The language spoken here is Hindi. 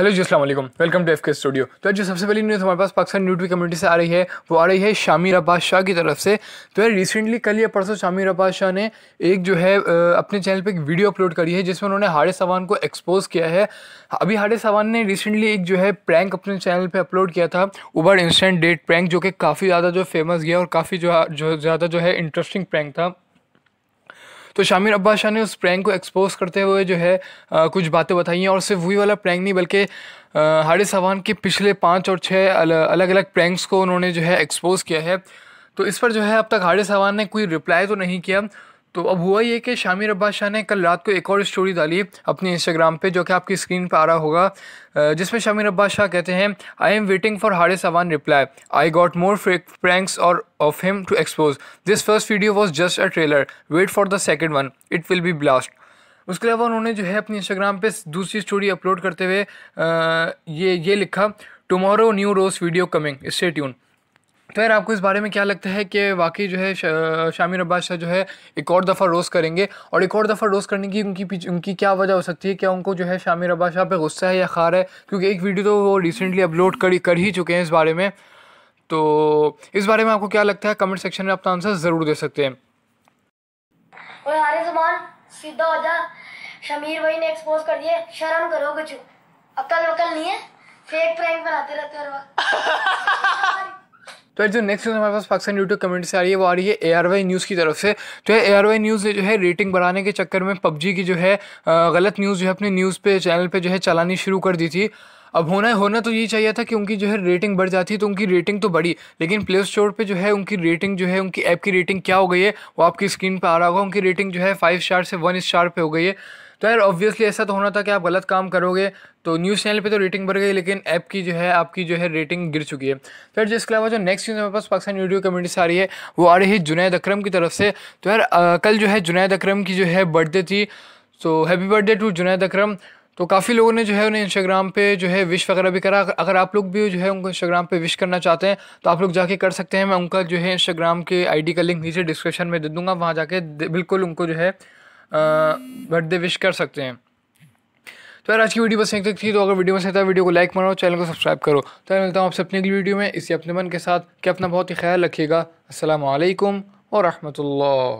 हेलो जी अस्सलाम वालेकुम welcome to F K studio तो आज जो सबसे पहली न्यूज़ हमारे पास पाकिस्तान न्यूट्री कम्युनिटी से आ रही है वो आ रही है शामिर अब्बास शाह की तरफ से तो यार रिसेंटली कल या परसों शामिर अब्बास शाह ने एक जो है अपने चैनल पे एक वीडियो अपलोड करी है जिसमें उन्होंने हारे सवान को एक्सपोज किया है अभी हारे सवान ने रिसेंटली एक जो है प्रैंक अपने चैनल पर अपलोड किया था उबर इंस्टेंट डेट प्रैंक जो कि काफ़ी ज़्यादा जो फेमस गया और काफ़ी जो ज़्यादा जो है इंटरेस्टिंग प्रैंक था तो शामिर अब्बास शाह ने उस प्रैंक को एक्सपोज करते हुए जो है आ, कुछ बातें बताई हैं और सिर्फ वही वाला प्रैंक नहीं बल्कि हारिस सवान के पिछले पाँच और छः अल, अलग अलग प्रैंक्स को उन्होंने जो है एक्सपोज किया है तो इस पर जो है अब तक हारिस सवान ने कोई रिप्लाई तो नहीं किया तो अब हुआ ये कि शामिर अब्बास शाह ने कल रात को एक और स्टोरी डाली अपने इंस्टाग्राम पे जो कि आपकी स्क्रीन पर आ रहा होगा जिसमें शामिर अब्बास शाह कहते हैं आई एम वेटिंग फॉर हारे सवान reply I got more pranks और of him to expose this first video was just a trailer wait for the second one it will be blast उसके अलावा उन्होंने जो है अपने इंस्टाग्राम पे दूसरी स्टोरी अपलोड करते हुए ये ये लिखा tomorrow new roast video coming stay tune तो यार आपको इस बारे में क्या लगता है कि वाकई जो है शामिर अब्बास शाह जो है एक और दफ़ा रोज़ करेंगे और एक और दफ़ा रोज़ करने की उनकी उनकी क्या वजह हो सकती है क्या उनको जो है शामिर अब्बास शाह पे गुस्सा है या खार है क्योंकि एक वीडियो तो वो रिसेंटली अपलोड कर कर ही चुके हैं इस बारे में तो इस बारे में आपको क्या लगता है कमेंट सेक्शन में अपना आंसर ज़रूर दे सकते हैं वकल नहीं है फेक प्रैंक बनाते रहते हर वक्त तो जो नेक्स्ट न्यूज़ हमारे पास पाकिस्तान यूट्यूब कम्युनिटी से आ रही है वो आ रही है वाई न्यूज़ की तरफ से तो ए वाई न्यूज़ ने जो है रेटिंग बढ़ाने के चक्कर में पबजी की जो है गलत न्यूज़ जो है अपने न्यूज़ पे चैनल पे जो है चलानी शुरू कर दी थी अब होना होना तो ये चाहिए था कि उनकी जो है रेटिंग बढ़ जाती तो उनकी रेटिंग तो बढ़ी लेकिन प्ले स्टोर पे जो है उनकी रेटिंग जो है उनकी ऐप की रेटिंग क्या हो गई है वो आपकी स्क्रीन पर आ रहा होगा उनकी रेटिंग जो है फाइव स्टार से वन स्टार पर हो गई है तो यार ऑब्वियसली ऐसा तो होना था कि आप गलत काम करोगे तो न्यूज़ चैनल पे तो रेटिंग बढ़ गई लेकिन ऐप की जो है आपकी जो है रेटिंग गिर चुकी है फिर जिसके अलावा जो नेक्स्ट चीज़ हमारे पास पाकिस्तान यूट्यूब कम्युनिटी से आ रही है वो आ रही है जुनेद अक्रम की तरफ से तो यार आ, कल जो है जुनेद अक्रम की जो है बर्थडे थी तो happy birthday to Junaid Akram तो काफ़ी लोगों ने जो है उन्हें इंस्टाग्राम पे जो है विश वगैरह भी करा अगर आप लोग भी जो है उनको इंस्टाग्राम पे विश करना चाहते हैं तो आप लोग जाके कर सकते हैं मैं उनका जो है इंस्टाग्राम के आईडी का लिंक नीचे डिस्क्रिप्शन में दे दूंगा वहाँ जाके बिल्कुल उनको जो है बर्थडे विश कर सकते हैं तो यार आज की वीडियो बस एक थी तो अगर वीडियो पसंद है वीडियो को लाइक मारो चैनल को सब्सक्राइब करो तो मिलता हूँ आपसे अपनी अगली वीडियो में इसी अपने मन के साथ कि अपना बहुत ही ख्याल रखिएगा असल और